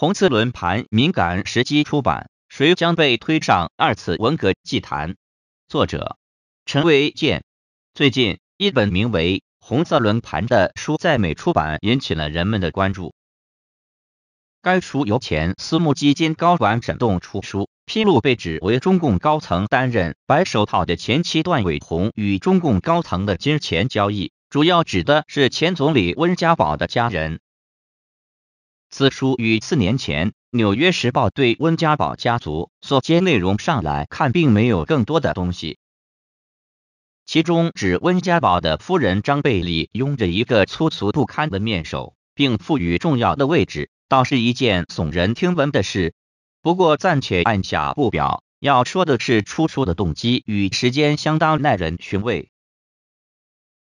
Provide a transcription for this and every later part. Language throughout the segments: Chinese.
红色轮盘敏感时机出版，谁将被推上二次文革祭坛？作者陈维建。最近，一本名为《红色轮盘》的书在美出版，引起了人们的关注。该书由前私募基金高管沈栋出书，披露被指为中共高层担任白手套的前妻段伟红与中共高层的金钱交易，主要指的是前总理温家宝的家人。此书与四年前《纽约时报》对温家宝家族所揭内容上来看，并没有更多的东西。其中指温家宝的夫人张贝丽拥着一个粗俗不堪的面首，并赋予重要的位置，倒是一件耸人听闻的事。不过暂且按下不表。要说的是，出书的动机与时间相当耐人寻味。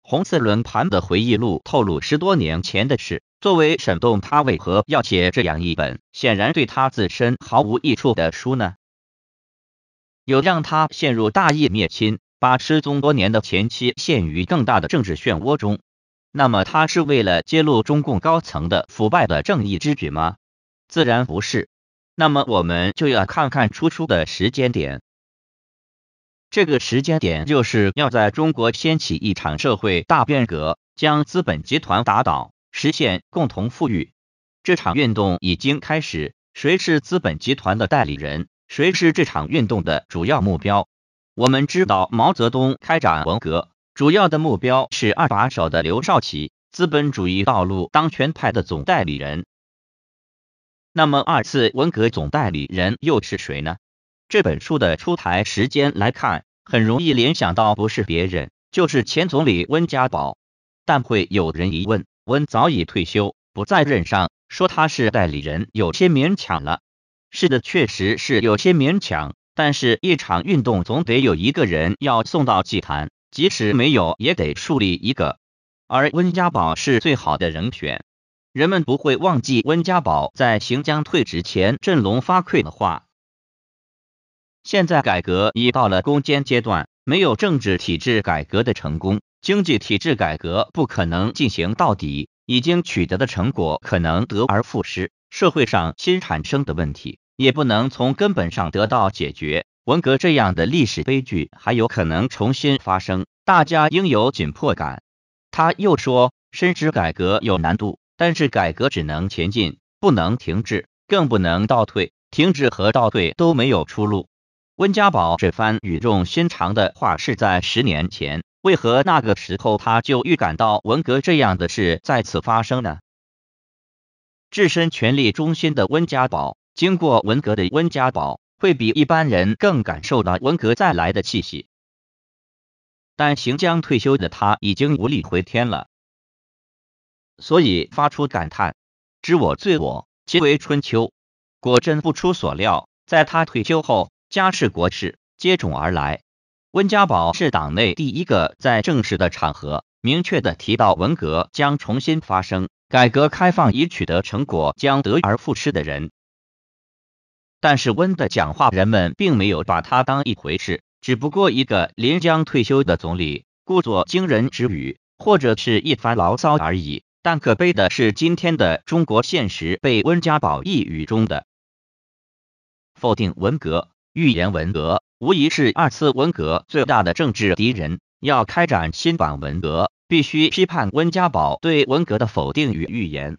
红色轮盘的回忆录透露十多年前的事。作为沈栋，他为何要写这样一本显然对他自身毫无益处的书呢？有让他陷入大义灭亲，把失踪多年的前妻陷于更大的政治漩涡中？那么他是为了揭露中共高层的腐败的正义之举吗？自然不是。那么我们就要看看出书的时间点。这个时间点就是要在中国掀起一场社会大变革，将资本集团打倒。实现共同富裕，这场运动已经开始。谁是资本集团的代理人？谁是这场运动的主要目标？我们知道，毛泽东开展文革主要的目标是二把手的刘少奇，资本主义道路当权派的总代理人。那么，二次文革总代理人又是谁呢？这本书的出台时间来看，很容易联想到不是别人，就是前总理温家宝。但会有人疑问。温早已退休，不再任上，说他是代理人有些勉强了。是的，确实是有些勉强。但是一场运动总得有一个人要送到祭坛，即使没有也得树立一个。而温家宝是最好的人选，人们不会忘记温家宝在行将退职前振聋发聩的话。现在改革已到了攻坚阶段，没有政治体制改革的成功。经济体制改革不可能进行到底，已经取得的成果可能得而复失，社会上新产生的问题也不能从根本上得到解决，文革这样的历史悲剧还有可能重新发生，大家应有紧迫感。他又说，深知改革有难度，但是改革只能前进，不能停滞，更不能倒退，停滞和倒退都没有出路。温家宝这番语重心长的话是在十年前。为何那个时候他就预感到文革这样的事再次发生呢？置身权力中心的温家宝，经过文革的温家宝会比一般人更感受到文革再来的气息。但行将退休的他已经无力回天了，所以发出感叹：“知我罪我，皆为春秋。”果真不出所料，在他退休后，家事国事接踵而来。温家宝是党内第一个在正式的场合明确的提到文革将重新发生，改革开放已取得成果将得而复失的人。但是温的讲话，人们并没有把他当一回事，只不过一个临将退休的总理故作惊人之语，或者是一番牢骚而已。但可悲的是，今天的中国现实被温家宝一语中的否定文革，预言文革。无疑是二次文革最大的政治敌人。要开展新版文革，必须批判温家宝对文革的否定与预言。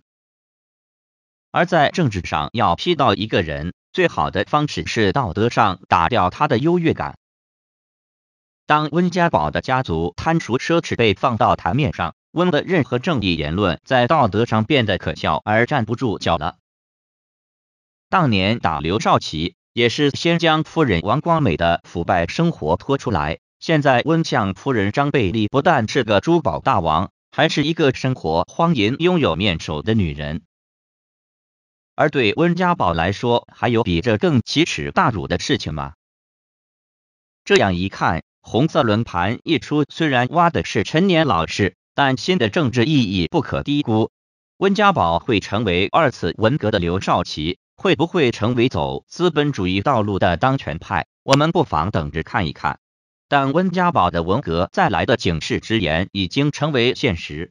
而在政治上，要批到一个人，最好的方式是道德上打掉他的优越感。当温家宝的家族贪图奢侈被放到台面上，温的任何正义言论在道德上变得可笑而站不住脚了。当年打刘少奇。也是先将夫人王光美的腐败生活拖出来。现在温相夫人张贝利不但是个珠宝大王，还是一个生活荒淫、拥有面首的女人。而对温家宝来说，还有比这更奇耻大辱的事情吗？这样一看，《红色轮盘》一出，虽然挖的是陈年老事，但新的政治意义不可低估。温家宝会成为二次文革的刘少奇？会不会成为走资本主义道路的当权派？我们不妨等着看一看。但温家宝的文革再来的警示之言，已经成为现实。